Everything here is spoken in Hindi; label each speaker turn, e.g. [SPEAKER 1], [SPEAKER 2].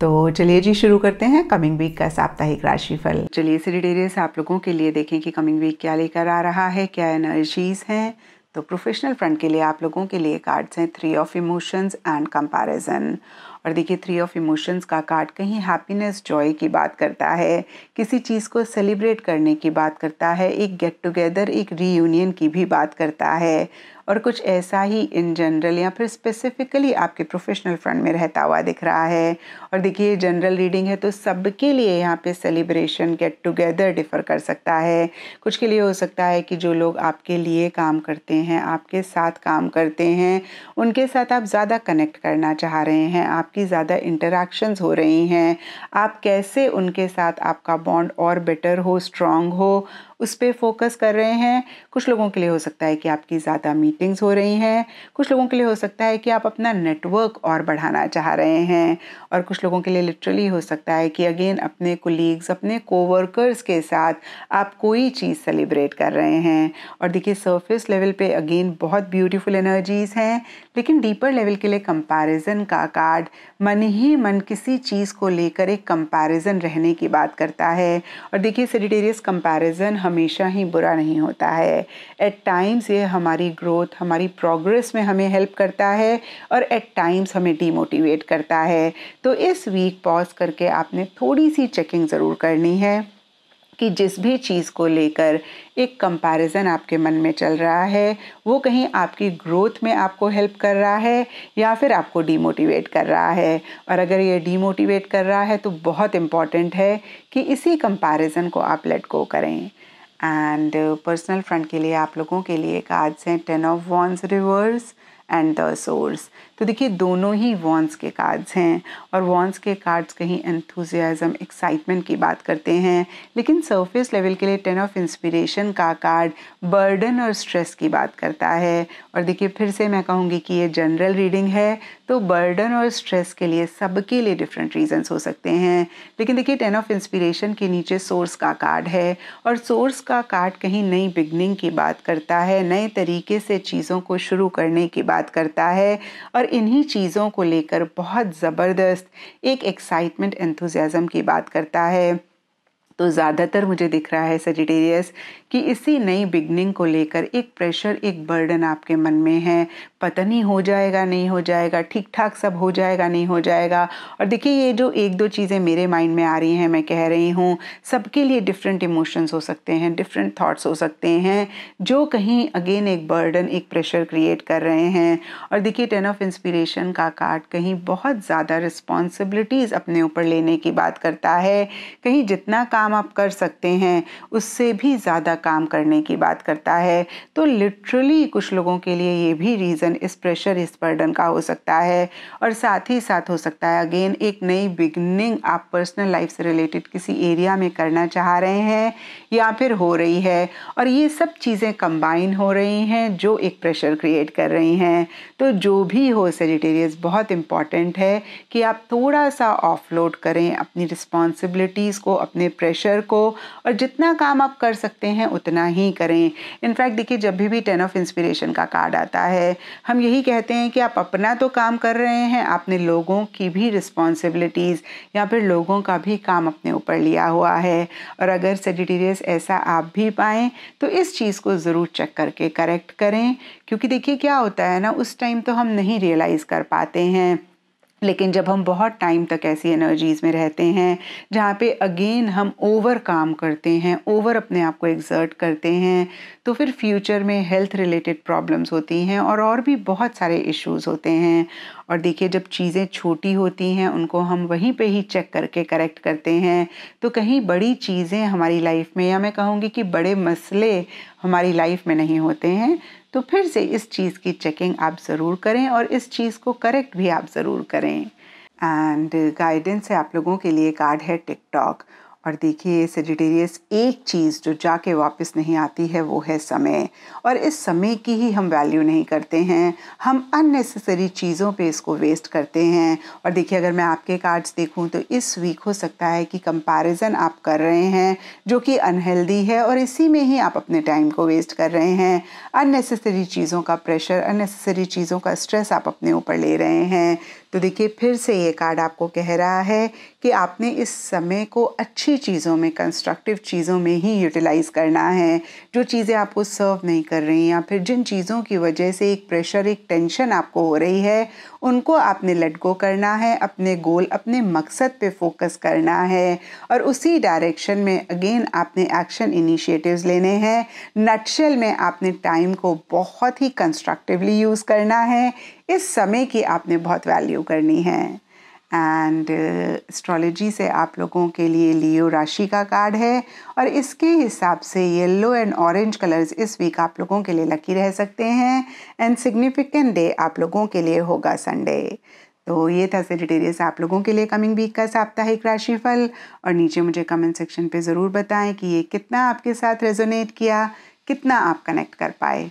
[SPEAKER 1] तो चलिए जी शुरू करते हैं कमिंग वीक का साप्ताहिक राशिफल चलिए सिरिटेरियस आप लोगों के लिए देखें कि कमिंग वीक क्या लेकर आ रहा है क्या एनर्जीज हैं तो प्रोफेशनल फ्रंट के लिए आप लोगों के लिए कार्ड्स हैं three of emotions and comparison और देखिए थ्री ऑफ इमोशंस का कार्ड कहीं हैप्पीनेस जॉय की बात करता है किसी चीज़ को सेलिब्रेट करने की बात करता है एक गेट टुगेदर एक रीयूनियन की भी बात करता है और कुछ ऐसा ही इन जनरल या फिर स्पेसिफिकली आपके प्रोफेशनल फ्रंट में रहता हुआ दिख रहा है और देखिए जनरल रीडिंग है तो सबके लिए यहाँ पे सेलिब्रेशन गेट टुगेदर डिफ़र कर सकता है कुछ के लिए हो सकता है कि जो लोग आपके लिए काम करते हैं आपके साथ काम करते हैं उनके साथ आप ज़्यादा कनेक्ट करना चाह रहे हैं आपके आपकी ज़्यादा इंटरेक्शंस हो रही हैं आप कैसे उनके साथ आपका बॉन्ड और बेटर हो स्ट्रॉन्ग हो उस पर फोकस कर रहे हैं कुछ लोगों के लिए हो सकता है कि आपकी ज़्यादा मीटिंग्स हो रही हैं कुछ लोगों के लिए हो सकता है कि आप अपना नेटवर्क और बढ़ाना चाह रहे हैं और कुछ लोगों के लिए लिटरली हो सकता है कि अगेन अपने कोलीग्स अपने कोवर्कर्स के साथ आप कोई चीज़ सेलिब्रेट कर रहे हैं और देखिए सरफेस लेवल पे अगेन बहुत ब्यूटीफुल एनर्जीज़ हैं लेकिन डीपर लेवल के लिए कंपैरिजन का कार्ड मन ही मन किसी चीज़ को लेकर एक कंपैरिजन रहने की बात करता है और देखिए सेडिटेरियस कंपैरिजन हमेशा ही बुरा नहीं होता है एट टाइम्स ये हमारी ग्रोथ हमारी प्रोग्रेस में हमें हेल्प करता है और एट टाइम्स हमें डीमोटिवेट करता है तो इस वीक पॉज करके आपने थोड़ी सी चेकिंग ज़रूर करनी है कि जिस भी चीज़ को लेकर एक कंपैरिजन आपके मन में चल रहा है वो कहीं आपकी ग्रोथ में आपको हेल्प कर रहा है या फिर आपको डीमोटिवेट कर रहा है और अगर ये डीमोटिवेट कर रहा है तो बहुत इम्पॉर्टेंट है कि इसी कंपैरिजन को आप लेट गो करें एंड पर्सनल फ्रंट के लिए आप लोगों के लिए कार्ड्स हैं ten of wands reverse and the source तो देखिए दोनों ही वॉन्स के कार्ड्स हैं और वॉन्स के कार्ड्स कहीं एंथुजियाज़म एक्साइटमेंट की बात करते हैं लेकिन सरफेस लेवल के लिए टेन ऑफ इंस्पिरेशन का कार्ड बर्डन और स्ट्रेस की बात करता है और देखिए फिर से मैं कहूँगी कि ये जनरल रीडिंग है तो बर्डन और स्ट्रेस के लिए सबके लिए डिफरेंट रीजंस हो सकते हैं लेकिन देखिए टेन ऑफ इंस्पिरेशन के नीचे सोर्स का कार्ड है और सोर्स का कार्ड कहीं नई बिगनिंग की बात करता है नए तरीके से चीज़ों को शुरू करने की बात करता है और इन्हीं चीज़ों को लेकर बहुत ज़बरदस्त एक एक्साइटमेंट एंथुजियाज़म की बात करता है तो ज़्यादातर मुझे दिख रहा है सजिटेरियस कि इसी नई बिगनिंग को लेकर एक प्रेशर एक बर्डन आपके मन में है पता नहीं हो जाएगा नहीं हो जाएगा ठीक ठाक सब हो जाएगा नहीं हो जाएगा और देखिए ये जो एक दो चीज़ें मेरे माइंड में आ रही हैं मैं कह रही हूँ सबके लिए डिफरेंट इमोशंस हो सकते हैं डिफरेंट थाट्स हो सकते हैं जो कहीं अगेन एक बर्डन एक प्रेशर क्रिएट कर रहे हैं और देखिए टेन ऑफ इंस्पिरेशन का कार्ड कहीं बहुत ज़्यादा रिस्पॉन्सिबिलिटीज़ अपने ऊपर लेने की बात करता है कहीं जितना काम काम आप कर सकते हैं उससे भी ज़्यादा काम करने की बात करता है तो लिटरली कुछ लोगों के लिए ये भी रीज़न इस प्रेशर इस बर्डन का हो सकता है और साथ ही साथ हो सकता है अगेन एक नई बिगनिंग आप पर्सनल लाइफ से रिलेटेड किसी एरिया में करना चाह रहे हैं या फिर हो रही है और ये सब चीज़ें कंबाइन हो रही हैं जो एक प्रेशर क्रिएट कर रही हैं तो जो भी हो सेजिटेरियस बहुत इम्पॉर्टेंट है कि आप थोड़ा सा ऑफलोड करें अपनी रिस्पॉन्सिबिलिटीज़ को अपने प्रेशर प्रेशर को और जितना काम आप कर सकते हैं उतना ही करें इनफैक्ट देखिए जब भी भी टेन ऑफ इंस्पिरेशन का कार्ड आता है हम यही कहते हैं कि आप अपना तो काम कर रहे हैं आपने लोगों की भी रिस्पॉन्सिबिलिटीज़ या फिर लोगों का भी काम अपने ऊपर लिया हुआ है और अगर सेडिटेरियस ऐसा आप भी पाएँ तो इस चीज़ को ज़रूर चेक करके करेक्ट करें क्योंकि देखिए क्या होता है ना उस टाइम तो हम नहीं रियलाइज़ कर पाते हैं लेकिन जब हम बहुत टाइम तक ऐसी एनर्जीज़ में रहते हैं जहाँ पे अगेन हम ओवर काम करते हैं ओवर अपने आप को एग्जर्ट करते हैं तो फिर फ्यूचर में हेल्थ रिलेटेड प्रॉब्लम्स होती हैं और और भी बहुत सारे इश्यूज होते हैं और देखिए जब चीज़ें छोटी होती हैं उनको हम वहीं पे ही चेक करके करेक्ट करते हैं तो कहीं बड़ी चीज़ें हमारी लाइफ में या मैं कहूँगी कि बड़े मसले हमारी लाइफ में नहीं होते हैं तो फिर से इस चीज़ की चेकिंग आप ज़रूर करें और इस चीज़ को करेक्ट भी आप ज़रूर करें एंड गाइडेंस है आप लोगों के लिए कार्ड है टिकटॉक और देखिए सेजिटेरियस एक चीज़ जो जाके वापस नहीं आती है वो है समय और इस समय की ही हम वैल्यू नहीं करते हैं हम अननेसेसरी चीज़ों पे इसको वेस्ट करते हैं और देखिए अगर मैं आपके कार्ड्स देखूं तो इस वीक हो सकता है कि कंपैरिजन आप कर रहे हैं जो कि अनहेल्दी है और इसी में ही आप अपने टाइम को वेस्ट कर रहे हैं अननेसेसरी चीज़ों का प्रेशर अननेसेसरी चीज़ों का स्ट्रेस आप अपने ऊपर ले रहे हैं तो देखिए फिर से ये कार्ड आपको कह रहा है कि आपने इस समय को अच्छी चीज़ों में कंस्ट्रक्टिव चीज़ों में ही यूटिलाइज़ करना है जो चीज़ें आपको सर्व नहीं कर रही या फिर जिन चीज़ों की वजह से एक प्रेशर एक टेंशन आपको हो रही है उनको आपने लेट गो करना है अपने गोल अपने मकसद पे फोकस करना है और उसी डायरेक्शन में अगेन आपने एक्शन इनिशिएटिव्स लेने हैं नटशेल में आपने टाइम को बहुत ही कंस्ट्रक्टिवली यूज़ करना है इस समय की आपने बहुत वैल्यू करनी है एंड एस्ट्रोलॉजी uh, से आप लोगों के लिए लियो राशि का कार्ड है और इसके हिसाब से येलो एंड ऑरेंज कलर्स इस वीक आप लोगों के लिए लकी रह सकते हैं एंड सिग्निफिकेंट डे आप लोगों के लिए होगा संडे तो ये था सेजिटेरियस आप लोगों के लिए कमिंग वीक का साप्ताहिक राशिफल और नीचे मुझे कमेंट सेक्शन पे ज़रूर बताएं कि ये कितना आपके साथ रेजोनेट किया कितना आप कनेक्ट कर पाए